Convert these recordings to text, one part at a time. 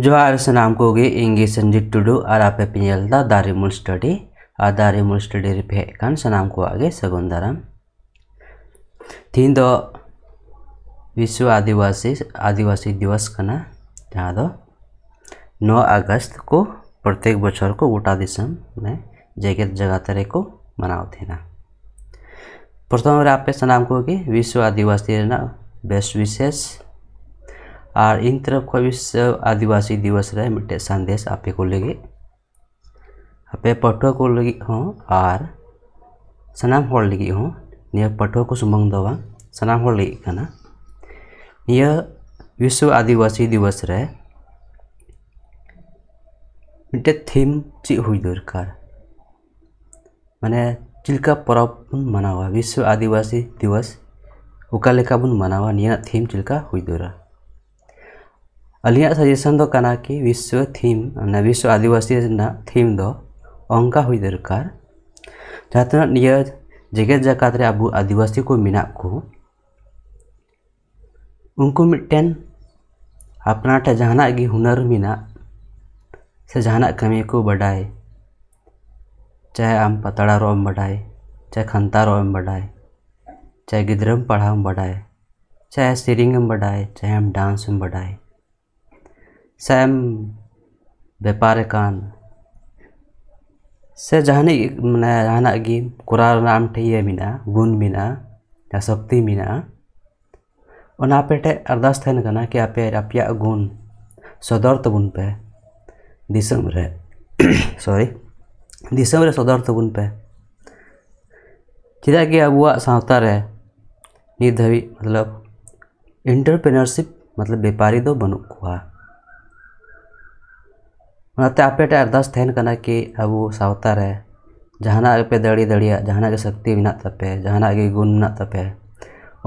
जोहार नाम को इंग्लिस टुडू और आप पेलता दारी मुल स्टडी आ दारी मुल स्टडी रिपे खान सनाम को सगुन दाराम तीन दो विश्व आदिवासी आदिवासी दिवस करना जहाँ दो नौ अगस्त को प्रत्येक बच्चर को गोटा दिसम मैं जगत जगत को मनाओ थे प्रथम आप सनाम को विश्व आदिवासी बेस विशेष और इन तरफ का विश्व आदिवासी दिवस रहे मिट्टे संदेश आपे को लेगे आपे पटवा को लगी हों हाँ, और सनाम हो लगी हों हाँ। निया पटवा को सुमंग दवा सनाम हो हर का ना निया विश्व आदिवासी दिवस रहे मिट्टे थीम ची हुई दरकार माने चिल्का पर्व मनावा विश्व आदिवासी दिवस उकालेका बन मनावा निया थीम चिल्का हुई दरा अलिया सजेशन दो कना कि विश्व थीम ना विश्व आदिवासी थीम दो अंका हुई दरकार जहाँ निया जगत जगत अब आदिवासी को मेना को उनको मिट्टन अपना टे जहाँ हुनर मेना से जहाँ कमी को बड़ाए चाहे आम पतड़ा रोम बड़ाए चाहे खनता रोम बड़ाए चाहे गिद्रम पढ़ाम बड़ाए चाहे सेरिंगम बड़ाए चाहे हम डांस में सैम बेपारेकान से जहाने मने जहाँ अगी कुरार नाम गुण में या शक्ति मिना और अरदास थे कि आप आप गुण सदर तबुन पे सॉरी दिसम सदर तबुन पे चिदा कि अबुआ सांता रे मतलब इंटरप्रेनरशिप मतलब बेपारी दो तो को कुआ मतलब आप अरदास कि अब सावतारे जहाँ पे दड़ी दड़िया जहाँ शक्ति मे जहाँ गुण मे तपे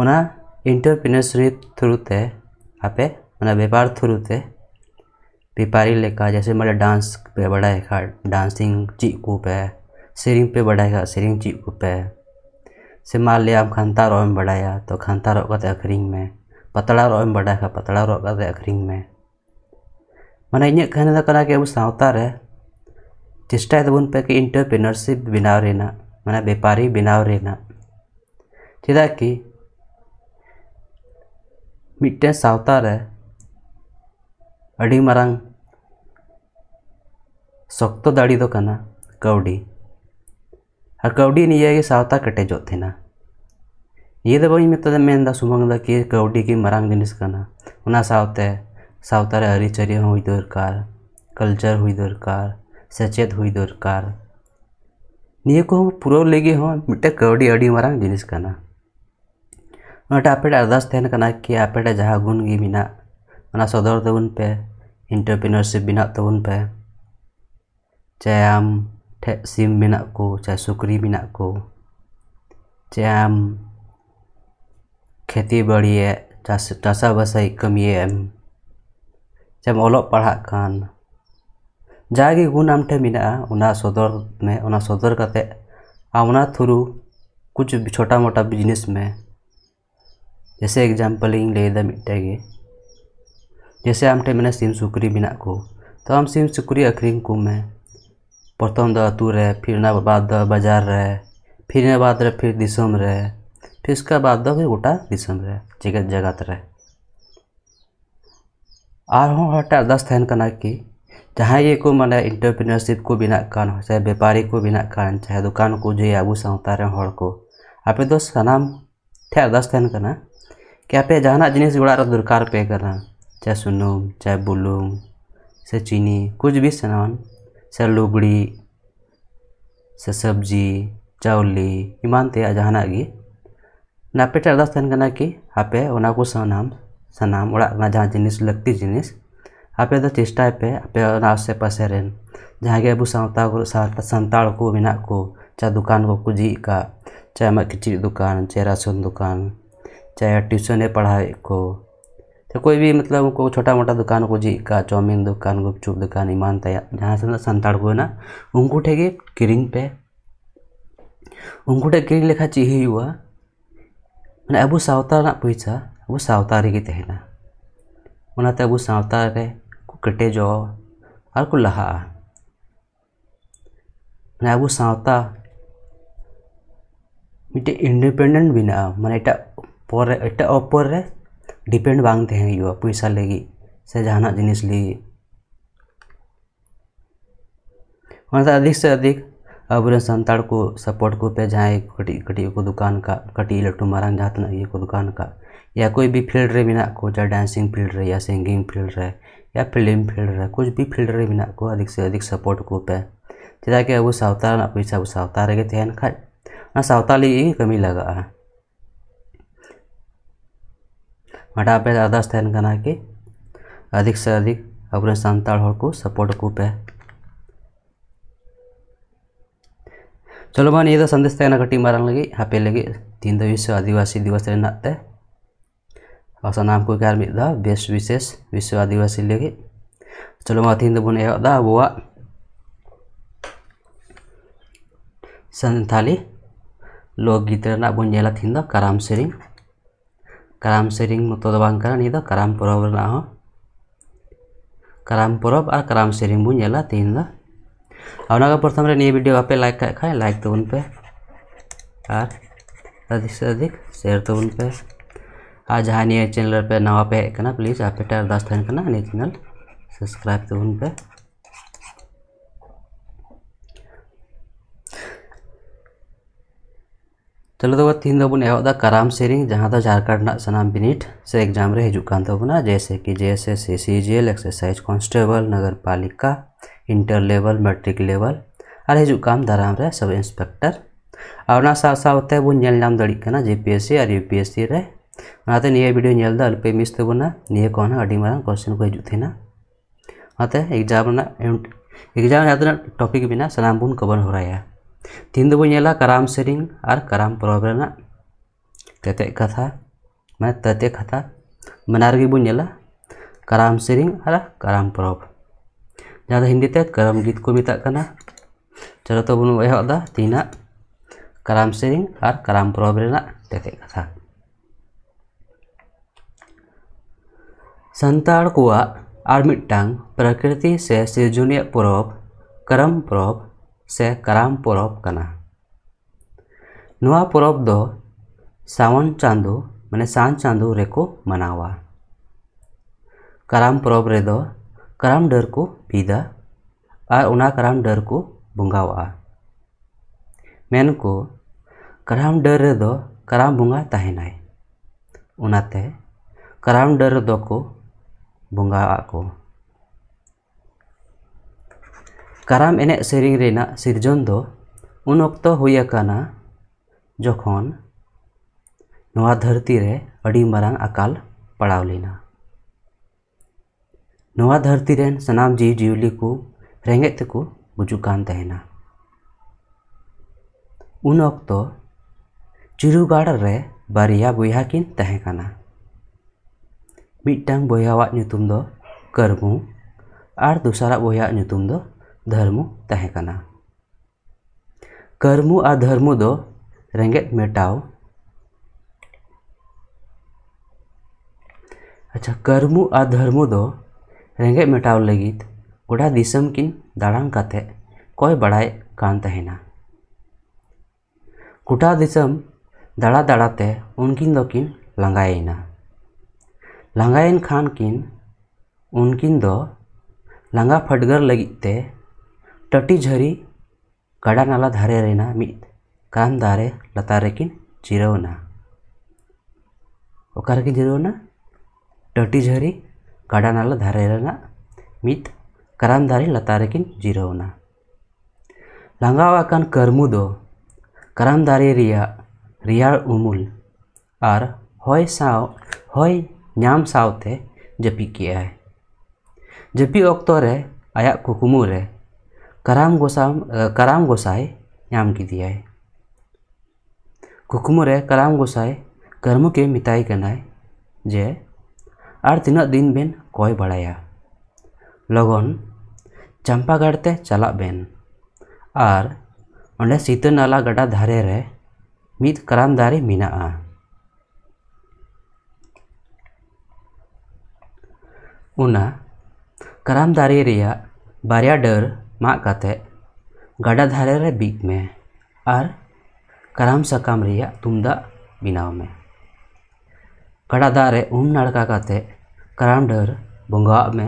थ्रूते आपे व्यापार थ्रूते व्यापारी लेखा जैसे मैं डांस पे बड़ा डांसिंग चीज को पे सेरिंग पे बड़ा सेरिंग चीज को पे से मान लिया खानता रोम बड़ा तो खानता रोक अखरी में पतला रोम बड़ा पतला रोक अखरी में ᱢᱟᱱᱮ ᱤᱧᱟᱹᱜ ᱠᱟᱹᱦᱱᱤ ᱫᱚ ᱠᱟᱱᱟ ᱠᱤ ᱟᱵᱚ ᱥᱟᱶᱛᱟ ᱨᱮ ᱪᱮᱥᱴᱟᱭ ᱫᱟᱵᱚᱱ ᱯᱮ ᱠᱤ ᱤᱱᱴᱟᱨᱯᱨᱮᱱᱟᱨᱥᱤᱯ ᱵᱮᱱᱟᱣ ᱨᱮᱱᱟᱜ ᱢᱟᱱᱮ ᱵᱮᱯᱟᱨᱤ ᱵᱮᱱᱟᱣ ᱨᱮᱱᱟᱜ ᱪᱮᱫᱟᱜ ᱠᱤ ᱢᱤᱫᱴᱮᱱ ᱥᱟᱶᱛᱟ ᱨᱮ ᱟᱹᱰᱤ ᱢᱟᱨᱟᱝ ᱥᱚᱠᱛᱚ ᱫᱟᱲᱮ ᱫᱚ ᱠᱟᱱᱟ ᱠᱟᱹᱣᱰᱤ ᱟᱨ ᱠᱟᱹᱣᱰᱤ ᱱᱤᱭᱟᱹᱜᱮ ᱥᱟᱶᱛᱟ ᱠᱮᱴᱮᱡᱚᱜ ᱛᱟᱦᱮᱱᱟ ᱱᱤᱭᱟᱹ ᱫᱚ ᱵᱟᱹᱧ ᱢᱮᱛᱟᱫᱟ ᱢᱮᱱᱫᱟ ᱥᱩᱢᱩᱝ ᱫᱚ ᱠᱤ ᱠᱟᱹᱣᱰᱤ ᱜᱮ ᱢᱟᱨᱟᱝ ᱡᱤᱱᱤᱥ ᱠᱟᱱᱟ ᱚᱱᱟ ᱥᱟᱶᱛᱮ ᱥᱟᱶᱛᱟ ᱨᱮ ᱟᱹᱨᱤᱪᱟᱹᱞᱤ ᱦᱚᱸ ᱦᱩᱭ ᱫᱚᱨᱠᱟᱨ ᱠᱟᱞᱪᱟᱨ ᱦᱩᱭ ᱫᱚᱨᱠᱟᱨ ᱥᱮᱪᱮᱫ ᱦᱩᱭ ᱫᱚᱨᱠᱟᱨ ᱱᱤᱭᱟᱹ ᱠᱚ ᱯᱩᱨᱟᱹᱣ ᱞᱟᱹᱜᱤᱫ ᱦᱚᱸ ᱢᱤᱫᱴᱮᱱ ᱠᱟᱹᱣᱰᱤ ᱟᱹᱰᱤ ᱢᱟᱨᱟᱝ ᱡᱤᱱᱤᱥ ᱠᱟᱱᱟ ᱚᱱᱟᱴᱟᱜ ᱟᱯᱮᱴᱟᱜ ᱟᱨᱫᱟᱥ ᱛᱟᱦᱮᱱ ᱠᱟᱱᱟ ᱠᱤ ᱟᱯᱮᱴᱟᱜ ᱡᱟᱦᱟᱸ ᱜᱩᱱ ᱜᱮ ᱢᱮᱱᱟᱜ ᱚᱱᱟ ᱥᱚᱫᱚᱨ ᱛᱟᱵᱚᱱ ᱯᱮ ᱤᱱᱴᱟᱨᱯᱨᱤᱱᱟᱨᱥᱤᱯ ᱢᱮᱱᱟᱜ ᱛᱟᱵᱚᱱ ᱯᱮ ᱪᱟᱦᱮ ᱟᱢ ᱴᱷᱮᱡ ᱥᱤᱢ ᱢᱮᱱᱟᱜ ᱠᱚ ᱪᱟᱦᱮ ᱥᱩᱠᱨᱤ ᱢᱮᱱᱟᱜ ᱠᱚ ᱪᱟᱦᱮ ᱟᱢ खेती बड़ी है चाषा बसाई कमी है ᱥᱮᱢ ᱚᱞᱚᱜ ᱯᱟᱲᱦᱟᱜ ᱠᱟᱱ ᱡᱟᱜᱮ ᱜᱩᱱ ᱟᱢ ᱴᱷᱮᱱ ᱢᱮᱱᱟᱜᱼᱟ ᱚᱱᱟ ᱥᱚᱫᱚᱨ ᱢᱮ ᱚᱱᱟ ᱥᱚᱫᱚᱨ ᱠᱟᱛᱮ ᱟᱢ ᱚᱱᱟ थ्रू कुछ छोटा मोटा बिजनेस में जैसे एग्जाम्पल इन लेदा मिट्टे जैसे आम टे मैंने सिम सुकरी मेना को तो आम सिम सुकरी अखरीन को मैं प्रथम दो अतू रहे फिर ना बाद दो बाजार रहे फिर ना बाद रहे फिर दिसम रहे फिर इसका बाद दो फिर गोटा दिसम रहे जगत जगत रहे जहाँ ये को मैं इंटरप्रिनरशिप को बना कान चाहे बेपारी को बिना कान चाहे दुकान को जो अब सातारे को आप सनाम अरदासन करना कि आप जहाँ जिनिस गुड़ा दरकार पे करना चाहे सुनूम चाहे बुलूम से चीनी कुछ भी सामान से लुगड़ी से सब्जी चाउली इमान जहाँ गेपे अरदासन करना कि आपे उना को सनाम आप चेष्टा पे आप आशे पशे रेन जहाँ अब सनता को मेना चाहे दुकान को जी चाहे चाहे किचिक दुकान चाहे राशन दुकान चाहे ट्यूशन पढ़ाए को तो कोई भी मतलब को छोटा मोटा दुकान को जी का चाउमिन दुकान गुपचुप दुकान इमान जहाँ से मतलब सनता को ना उनकोठे क्रीन पे उनकोठे क्रीन लेखा चीज मैं अब सावता पैसा ᱟᱵᱚ ᱥᱟᱶᱛᱟ ᱨᱮᱜᱮ ᱛᱟᱦᱮᱱᱟ ᱚᱱᱟᱛᱮ ᱟᱵᱚ ᱥᱟᱶᱛᱟ ᱨᱮᱠᱚ ᱠᱮᱴᱮᱡᱚᱜᱼᱟ ᱟᱨ ᱠᱚ ᱞᱟᱦᱟᱜᱼᱟ ᱢᱟᱱᱮ ᱟᱵᱚ ᱥᱟᱶᱛᱟ ᱢᱤᱫᱴᱮᱡ ᱤᱱᱰᱤᱯᱮᱱᱰᱮᱱᱴ ᱵᱮᱱᱟᱜᱼᱟ ᱢᱟᱱᱮ ᱮᱴᱟᱜ ᱯᱚᱨ ᱨᱮ ᱮᱴᱟᱜ ᱚᱯᱚᱨ ᱨᱮ ᱰᱤᱯᱮᱱᱰ ᱵᱟᱝ ᱛᱟᱦᱮᱸ ᱦᱩᱭᱩᱜᱼᱟ ᱯᱚᱭᱥᱟ ᱞᱟᱹᱜᱤᱫ ᱥᱮ ᱡᱟᱦᱟᱱᱟᱜ ᱡᱤᱱᱤᱥ ᱞᱟᱹᱜᱤᱫ ᱚᱱᱟᱛᱮ ᱟᱹᱰᱤ ᱥᱮ ᱟᱹᱰᱤ ᱟᱵᱚᱨᱮᱱ ᱥᱟᱱᱛᱟᱲ ᱠᱚ ᱥᱟᱯᱚᱨᱴ ᱠᱚᱯᱮ ᱡᱟᱦᱟᱸᱭ ᱠᱟᱹᱴᱤᱡ ᱠᱟᱹᱴᱤᱡ ᱠᱚ ᱫᱚᱠᱟᱱ ᱠᱟᱜ ᱠᱟᱹᱴᱤᱡ ᱞᱟᱹᱴᱩ ᱢᱟᱨᱟᱝ ᱡᱟᱦᱟᱸ ᱛᱤᱱᱟᱹᱜ ᱜᱮᱠᱚ ᱫᱚᱠᱟᱱ ᱠᱟᱜ या कोई भी फील्ड रे मेना को चाहे डांसिंग फील्ड रहे या सिंगिंग फील्ड रहे या फिल्म फील्ड रहे कुछ भी फील्ड रे मेना को अधिक से अधिक सपोर्ट को पे चेदा के अब सावता पैसा अब सावता रहे थे खाज ना सावता लिए कमी लगा मटा पे अरदास कि अधिक से अधिक अपने सानताल को सपोर्ट को पे चलो ᱢᱟ ᱱᱤᱭᱟᱹ ᱫᱚ ᱥᱟᱸᱫᱮᱥ ᱛᱟᱦᱮᱱᱟ ᱠᱟᱹᱴᱤᱡ ᱢᱟᱨᱟᱝ ᱞᱟᱹᱜᱤᱫ ᱟᱯᱮ ᱞᱟᱹᱜᱤᱫ ᱛᱤᱱ ᱫᱚ ᱵᱤᱥᱥᱚ ᱟᱹᱫᱤᱵᱟᱹᱥᱤ सामान को कार मिद बेस्ट विशेष विश्व आदिवासी लगे चलो मैं तीन दबन एह अब सानी लोकगीत बन जेला तीन कराम सेरी कारम सेरी मत पर्व कराम तो तो पर्व और कारम सेरी बन जेला तीन अपना प्रथम रहे ये आप लाइक रखा है लाइक तो पे और अधिक से अधिक शेयर तो पे और जहाँ नहीं चैनल पे नवा पे है प्लीज़ आप दस थान चैनल सब्सक्राइब तो पे चलो तो तीन दबन एह कराम सेरिंग जहाँ झारखंड तो सामान बिनीट से एक्जाम हजुन तबना तो जैसे कि J S S C G L exercise constable नगर पालिका इंटर लेवल मैट्रिक लेवल और हजुन दाराम सब इन्सपेक्टर और साथ बोलाम दिन जेपीएससी और सी रहा ये भिडियो नल अलपे मिस तबना निये मांग कोश्चन को हजुन एग्जाम एक्जाम तो टॉपिक बिना सामान बन कवर हो रहा है tindu bu nyela karam sering ar karam problema tete kata mana tete kata menargi nyela karam sering ar karam pro. jadi hindi tet karam git ku mita kana cara to bunu tina karam sering ar karam problema tete kata Santar kuwa armit tang prakriti se sejunia prob karam prob से कराम परब करना पर्व दो सावन चांदो मैंने सान चांदो रेको मनावा कराम परब रेदो कराम डर को पीदा और उना कराम डर को बंगावा मेन को कराम डर रेदो कराम बंगा तहनाए उनाते कराम डर दो को बंगावा को कराम एन से सृजन दो उनको होना जखन धरती रे मरांग अकाल पड़ा लेना नवा धरती रेन सनाम जीव जीवली को रेगे तक गुजुकान तहना उन अक्तो चिरुगाड़ रे बारिया बुहाकिन तहेकना मिटांग बुहावा करमू और दूसरा बुहा ᱫᱷᱚᱨᱢᱚ ᱛᱟᱦᱮᱸ ᱠᱟᱱᱟ ᱠᱟᱨᱢᱩ ᱟᱨ ᱫᱷᱚᱨᱢᱚ ᱫᱚ ᱨᱮᱸᱜᱮᱡ ᱢᱮᱴᱟᱣ ᱟᱪᱪᱷᱟ ᱠᱟᱨᱢᱩ ᱟᱨ ᱫᱷᱚᱨᱢᱚ ᱫᱚ ᱨᱮᱸᱜᱮᱡ ᱢᱮᱴᱟᱣ ᱞᱟᱹᱜᱤᱫ ᱜᱚᱴᱟ ᱫᱤᱥᱚᱢ ᱠᱤᱱ ᱫᱟᱬᱟᱱ ᱠᱟᱛᱮᱫ ᱠᱚᱭ ᱵᱟᱲᱟᱭᱮᱫ ᱠᱟᱱ ᱛᱟᱦᱮᱱᱟ ᱜᱚᱴᱟ ᱫᱤᱥᱚᱢ ᱫᱟᱬᱟ ᱫᱟᱬᱟᱛᱮ ᱩᱱᱠᱤᱱ ᱫᱚᱠᱤᱱ ᱞᱟᱸᱜᱟᱭᱮᱱᱟ ᱞᱟᱸᱜᱟᱭᱮᱱ ᱠᱷᱟᱱ ᱠᱤᱱ ᱩᱱᱠᱤᱱ ᱫᱚ ᱞᱟᱸᱜᱟ ᱯᱷᱟᱹᱰᱜᱟᱨ ᱞᱟᱹᱜᱤᱫ ᱛᱮ टटी झरी गड़ा नाला धारे रेना मीत कान दारे लतारे किन जिरवना ओकार किन जिरवना टटी झरी गड़ा नाला धारे रेना मीत कान दारे लतारे किन जिरवना लंगावा कान करमू दो कान दारे रिया रियाल उमूल आर होय साव होय न्याम सावते जपी किया है जपी ओक्तो रे आया कुकुमू रे कराम गोसाम कराम गोसाई याम की दिया है कुकुमर है कराम गोसाई कर्म के मिताई करना है जे आर तीना दिन बेन कोई बढ़ाया लगन चंपागढ़ ते चला बेन आर अंडे सीते नाला गडा धारे रे मीद कराम दारे मीना आ उना कराम दारे रिया बारिया डर ᱢᱟᱜ ᱠᱟᱛᱮᱫ ᱜᱟᱰᱟ ᱫᱷᱟᱨᱮ ᱨᱮ ᱵᱤᱫ ᱢᱮ ᱟᱨ ᱠᱟᱨᱟᱢ ᱥᱟᱠᱟᱢ ᱨᱮᱭᱟᱜ ᱛᱩᱢᱫᱟᱜ ᱵᱮᱱᱟᱣ ᱢᱮ ᱜᱟᱰᱟ ᱫᱟᱜ ᱨᱮ ᱩᱢ ᱱᱟᱲᱠᱟ ᱠᱟᱛᱮᱫ ᱠᱟᱨᱟᱢ ᱰᱟᱹᱨ ᱵᱚᱸᱜᱟᱣᱟᱜ ᱢᱮ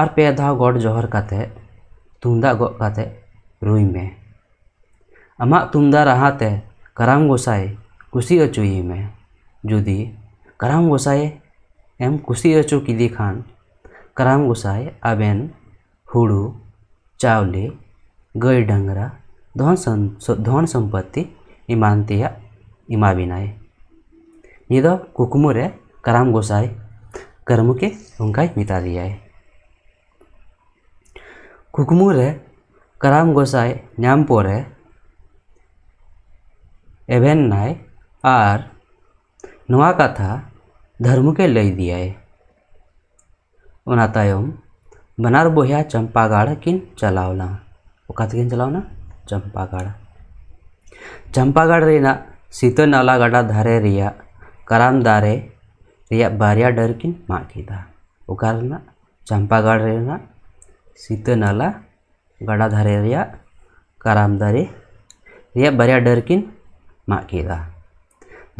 ᱟᱨ ᱯᱮ ᱫᱷᱟᱣ ᱜᱚᱰ ᱡᱚᱦᱟᱨ ᱠᱟᱛᱮᱫ ᱛᱩᱢᱫᱟᱜ ᱜᱚᱜ ᱠᱟᱛᱮᱫ ᱨᱩᱭ ᱢᱮ ᱟᱢᱟᱜ ᱛᱩᱢᱫᱟᱜ ᱨᱟᱦᱟᱛᱮ ᱠᱟᱨᱟᱢ ᱜᱚᱸᱥᱟᱭ ᱠᱩᱥᱤ ᱦᱚᱪᱚᱭᱮ ᱢᱮ ᱡᱩᱫᱤ ᱠᱟᱨᱟᱢ ᱜᱚᱸᱥᱟᱭ ᱮᱢ ᱠᱩᱥᱤ ᱦᱚᱪᱚ ᱠᱮᱫᱮ ᱠᱷᱟᱱ ᱠᱟᱨᱟᱢ ᱜᱚᱸᱥᱟᱭ ᱟᱵᱮᱱ ᱦᱩᱲᱩ चावले गई डंगरा धन सं धन संपत्ति इमान तेया इमाबिनाए निद कुकमुरे कराम गोसाई कर्मुके उनका मिता दिया है कुकमुरे कराम गोसाई न्याम पोरे एवेन नाय आर नुआ कथा धर्म के लय दिया है उनतायम बनार बोहिया चंपागाड़ा किन चलावला वो किन चलावना चंपागाड़ा चंपागढ़ रेना सीतो नाला गाड़ा धारे रिया कराम दारे रिया बारिया डर किन माकीदा उकार चंपागढ़ रेना सीतो नाला गाड़ा धारे रिया कराम दारे रिया बारिया डर किन माकीदा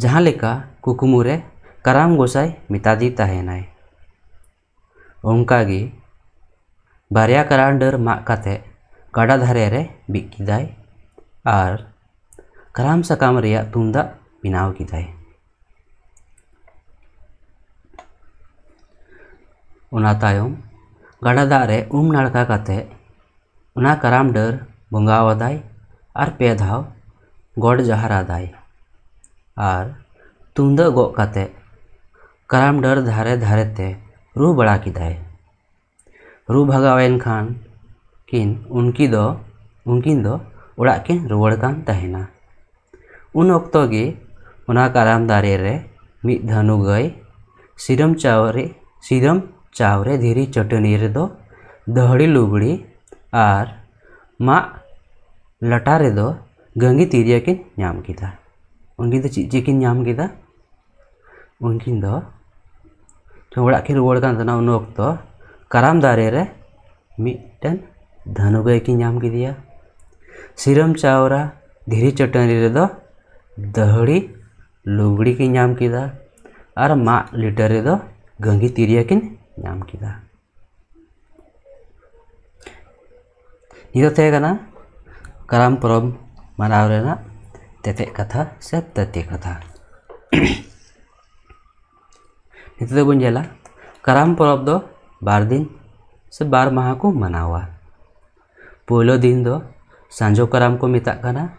जहाँ लेका कुकुमुरे कराम गोसाई मितादी तहनाय उनका गी बारे करांडर मागते गाड़ाधारे बीकाय और कराम सकाम तुमद बनाव किए गाड़ा दागे उम नड़का कराम डर बंगावदाय और पे दौ गड जहारादाय और तुमद गोते कराम डर धारे धारे ते रू बड़ा किए रू भगवन खान किन उनकी दो उनकी दो उड़ा के रुवड़ कान तहना उन वक्त गे उना कारम दारे रे मिद धनु गय सीरम चावरे सीरम चावरे धीरी चटनी रे दो दहड़ी लुगड़ी आर मा लटा रे दो गंगी तीरिया के न्याम किदा उनकी दो चीज के न्याम किदा उनकी दो तो उड़ा के रुवड़ कान तना उन वक्त कराम दारे मिटन धनुगैकिन जाम की दिया सिरम चावरा धीरे चटनी रे दो दहड़ी लुगड़ी की जाम की दा और मा लिटर रे दो गंगी तिरिया किन जाम की दा नीतो थे गना कराम परब मनाव रे ना तेते कथा से तत्य कथा नीतो तो बुन जला कराम परब ᱵᱟᱨ ᱫᱤᱱ ᱥᱮ ᱵᱟᱨ ᱢᱟᱦᱟ ᱠᱚ ᱢᱟᱱᱟᱣᱟ ᱯᱳᱭᱞᱳ ᱫᱤᱱ ᱫᱚ ᱥᱟᱸᱡᱚ ᱠᱟᱨᱟᱢ ᱠᱚ ᱢᱮᱛᱟᱜ ᱠᱟᱱᱟ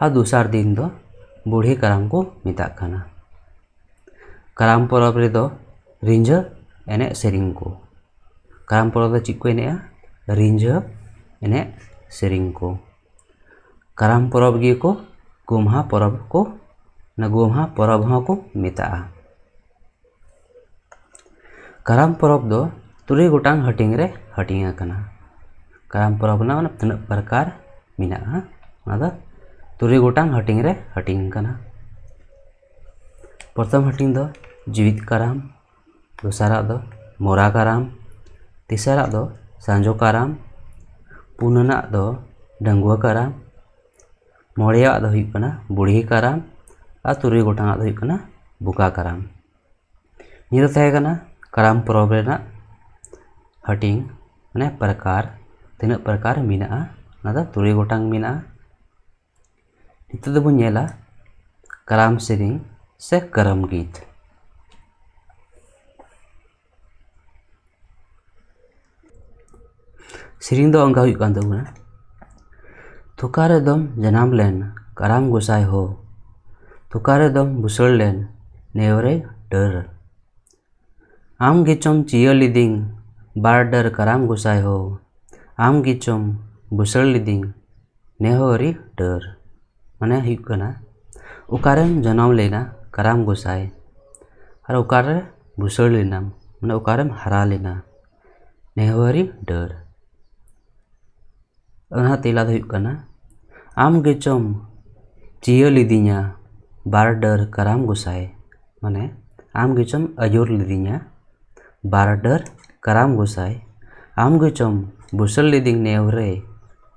ᱟᱨ ᱫᱚᱥᱟᱨ ᱫᱤᱱ ᱫᱚ ᱵᱩᱲᱦᱤ ᱠᱟᱨᱟᱢ ᱠᱚ ᱢᱮᱛᱟᱜ ᱠᱟᱱᱟ ᱠᱟᱨᱟᱢ ᱯᱚᱨᱚᱵᱽ ᱨᱮᱫᱚ ᱨᱤᱸᱡᱷᱟᱹ ᱮᱱᱮᱡ ᱥᱮᱨᱮᱧ ᱠᱚ ᱠᱟᱨᱟᱢ ᱯᱚᱨᱚᱵᱽ ᱫᱚ ᱪᱮᱫ ᱠᱚ ᱮᱱᱮᱡᱼᱟ ᱨᱤᱸᱡᱷᱟᱹ ᱮᱱᱮᱡ ᱥᱮᱨᱮᱧ ᱠᱚ ᱠᱟᱨᱟᱢ ᱯᱚᱨᱚᱵᱽ ᱜᱮᱠᱚ ᱜᱚᱢᱦᱟ ᱯᱚᱨᱚᱵᱽ ᱠᱚ ᱚᱱᱟ ᱜᱚᱢᱦᱟ ᱯᱚᱨᱚᱵᱽ ᱦᱚᱸᱠᱚ ᱢᱮᱛᱟᱜᱼᱟ ᱠᱟᱨᱟᱢ ᱯᱚᱨᱚᱵᱽ ᱫᱚ तुरे गोटांग हटिंग रे हटिंग करना पर्व ना तना प्रकार हाँ? तुरे गोटांग हटिंग रे हटिंग प्रथम हटिंग जीवित कराम दूसरा दो मोरा कराम तेसारा दो सांजो कराम पुनना दो डंगुआ कराम मोड़िया दो बुढ़ी कराम और तुरे गोटांग दो बुका कराम निरत कराम पर्व हटिंग मैंने प्रकार तना प्रकार मेना तुरे गोटांग नित कराम से करम गीत सेरिंग अंगा जनाम लेन कराम गोसाई हो थकारदम भूसड़ लेन नेवरे डर आम गिचम चियलिदिंग बार डर कराम गुसाय हो आम गिचम बुसल लिदी नेहरी डर मैंने हुई उकारेम जनम लेना कराम गुसाय और उकारे बुसल लेना मैं उकारेम हरा लेना नेहरी डर अना तेला होना आम चम चिया लिदी डर कराम गुसाय मैंने आम गिचम अजूर लिदी डर karam gusai am gucom busel lidim neure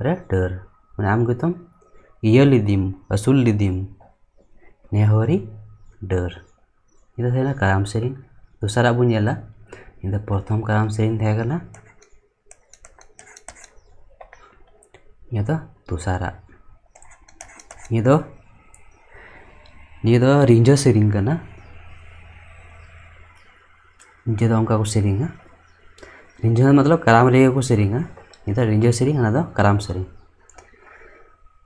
redder am gutom iya lidim asul lidim nehori der itu adalah karam sering dusara bunyalah ini pertama karam sering thakala ini tuh dusara ini tuh ini tuh ranger sering karena jadi orang kau sering ya ರಿಂಜ್ मतलब कराम ಕರಾಮ್ ರೇಗೂ ಸಿರಿಂಗ इधर Ringer सिरिंग कराम सिरिंग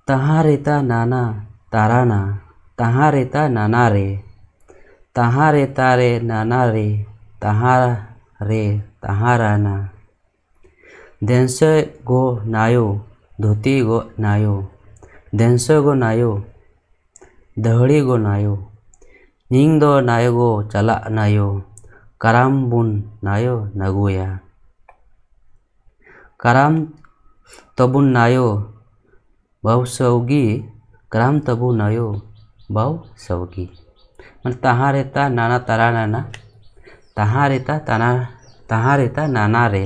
तहाँ रहता नाना तारा ना तहाँ रहता नाना रे तहाँ रहता रे नाना रे तहाँ रे तहाँ रहना देंसो गो नायो धोती गो नायो देंसो गो नायो दहड़ी गो नायो निंग दो नायो गो चला नायो कराम बुन नायो नगुया कराम तबुन्नायो बहुसौगी कराम तबुनायो सौगी मैं तहाँ रहता नाना तारा नाना तहाँ रहता ताना तहाँ रहता नाना रे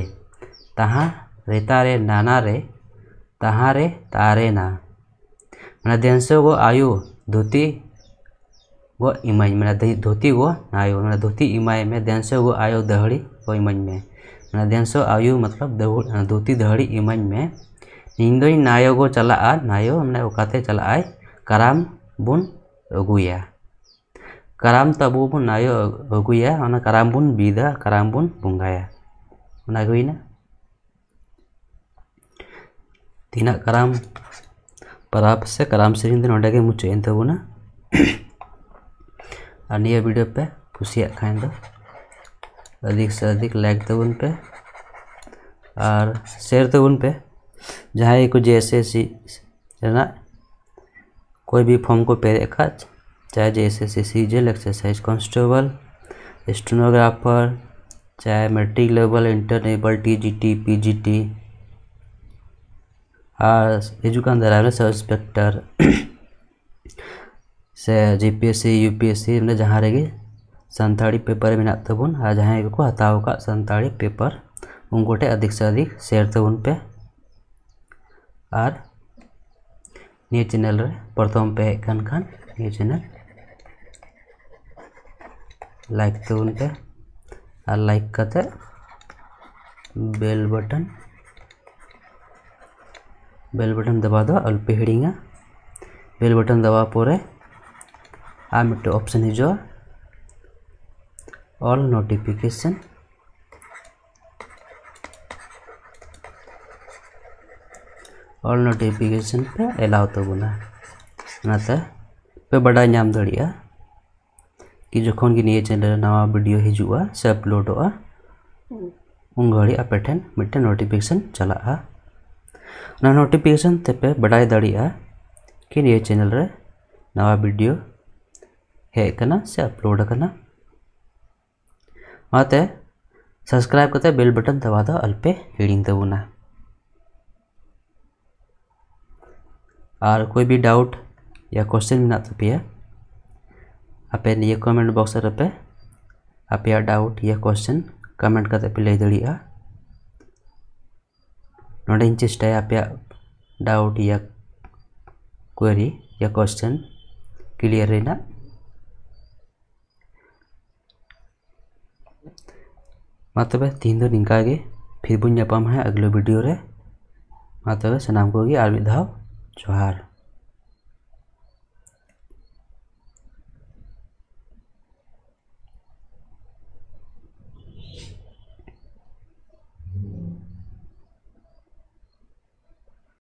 तहाँ रहता रे नाना रे तहाँ रे तारे ना मैं देंसो गो आयु धोती वो इमाज मैं धोती वो आयो मैं धोती इमाज में देंसो वो आयो दहड़ी वो इमाज में ध्यानसो आयु मतलब धोती धड़ी इमाज में निंद नायोग चला नायो मैं वोते चलाए कराम बुन अगुया कराम तब बुन नायो अगुया अना कराम बुन बीदा कराम बुन बुंगाया बुन अगुना तीना कराम पराप से कराम से नोडे मुझे बुना और नियो वीडियो पे खुशिया खाएं अधिक से अधिक लाइक दो उन पे और शेयर दो उन पे जहाँ ये कुछ ऐसे है ना कोई भी फॉर्म को पे देखा चाहे जैसे सी सी जेल एक्सरसाइज कॉन्स्टेबल स्टेनोग्राफर चाहे matric level inter level T G T P G T और एजुकान दरार सब इंस्पेक्टर से G P S C U P S C जहाँ रहेगी सानी पेपर ᱢᱮᱱᱟᱜ जहाँ को ᱡᱟᱦᱟᱸᱭ ᱠᱚᱠᱚ ᱦᱟᱛᱟᱣ ᱟᱠᱟᱫ ᱥᱟᱱᱛᱟᱲᱤ अधिक से अधिक शेयर तबन पे और न्यूज चैनल रे प्रथम पे हेक खान न्यूज चैनल लाइक तबन तो पे और लाइक करते बेल बटन बेल बटन दबा दो अल्पे हिड़ी बेल बटन दबा पर आ मिट्टे ऑप्शन हजू all notification और नोटिफिकेशन पे तो बुना ना तो पे बड़ा नाम दड़िया कि जो कौन की निये चैनल नवा वीडियो हिजुआ से अपलोड अपलोडोआ उन घड़ी आप ठेन मिट्टे नोटिफिकेशन चला आ ना नोटिफिकेशन ते तेपे बड़ा दड़िया कि निये चैनल रे नवा वीडियो है कना से अपलोड करना सब्सक्राइब करते बेल बटन दबा दो अल्पे हिड़ी ತಬೋನ और कोई भी डाउट या क्वेश्चन बना पे आप ये कमेंट बॉक्स पे आप डाउट या क्वेश्चन कमेंट करते पे लई दड़िया नोड़े चेष्टा आप डाउट या क्वेरी या क्वेश्चन क्लियर रहना मा तब तीन दिन इनका फिर बुन है अगले वीडियो रे। मा तब सामक जोहार